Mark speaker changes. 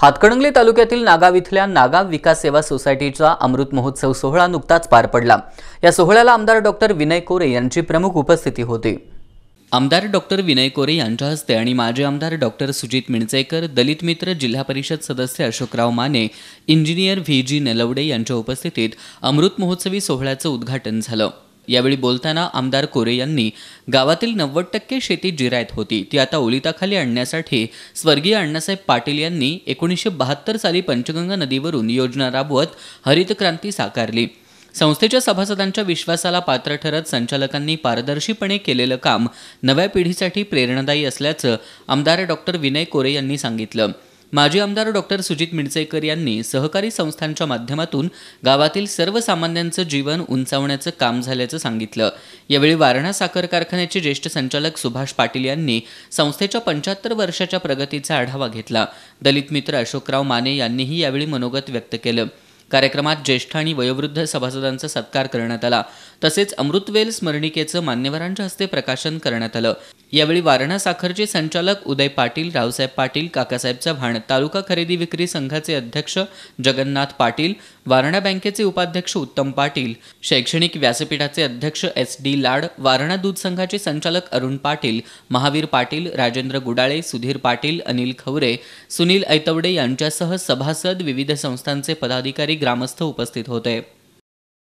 Speaker 1: हातकणंगले तालुक्यातील नागाव इथल्या नागाव विकास सेवा सोसायटीचा अमृत महोत्सव सोहळा नुकताच पार पडला या सोहळ्याला आमदार डॉक्टर विनय कोरे यांची प्रमुख उपस्थिती होती आमदार डॉक्टर विनय कोरे यांच्या हस्ते आणि माजी आमदार डॉक्टर सुजित मिणचेकर दलित मित्र जिल्हा परिषद सदस्य Ashokrao Mane engineer V G Nalawade यांच्या उपस्थितीत अमृत महोत्सवी सोहळ्याचं उद्घाटन झालं यावेळी बोलताना आमदार कोरे यांनी गावातील नव्वद टक्के शेती जिरायत होती ती आता ओलिताखाली आणण्यासाठी स्वर्गीय अण्णासाहेब पाटील यांनी एकोणीसशे बहात्तर साली पंचगंगा नदीवरून योजना राबवत हरित क्रांती साकारली संस्थेच्या सभासदांच्या विश्वासाला पात्र ठरत संचालकांनी पारदर्शीपणे केलेलं काम नव्या पिढीसाठी प्रेरणादायी असल्याचं आमदार डॉक्टर विनय कोरे यांनी सांगितलं माजी आमदार डॉक्टर सुजित मिणचेकर यांनी सहकारी संस्थांच्या माध्यमातून गावातील सर्वसामान्यांचं जीवन उंचावण्याचं काम झाल्याचं सांगितलं यावेळी वारणा साखर कारखान्याचे ज्येष्ठ संचालक सुभाष पाटील यांनी संस्थेच्या पंच्याहत्तर वर्षाच्या प्रगतीचा आढावा घेतला दलित मित्र अशोकराव माने यांनीही यावेळी मनोगत व्यक्त केलं कार्यक्रमात ज्येष्ठ आणि वयोवृद्ध सभासदांचा सत्कार करण्यात आला तसेच अमृतवेल स्मरणिकेचं मान्यवरांच्या हस्ते प्रकाशन करण्यात आलं यावेळी वारणा साखरचे संचालक उदय पाटील रावसाहेब पाटील काकासाहेब चव्हाण तालुका खरेदी विक्री संघाचे अध्यक्ष जगन्नाथ पाटील वारणा बँकेचे उपाध्यक्ष उत्तम पाटील शैक्षणिक व्यासपीठाचे अध्यक्ष एस डी लाड वारणा दूध संघाचे संचालक अरुण पाटील महावीर पाटील राजेंद्र गुडाळे सुधीर पाटील अनिल खवरे सुनील ऐतवडे यांच्यासह सभासद विविध संस्थांचे पदाधिकारी ग्रामस्थ उपस्थित होते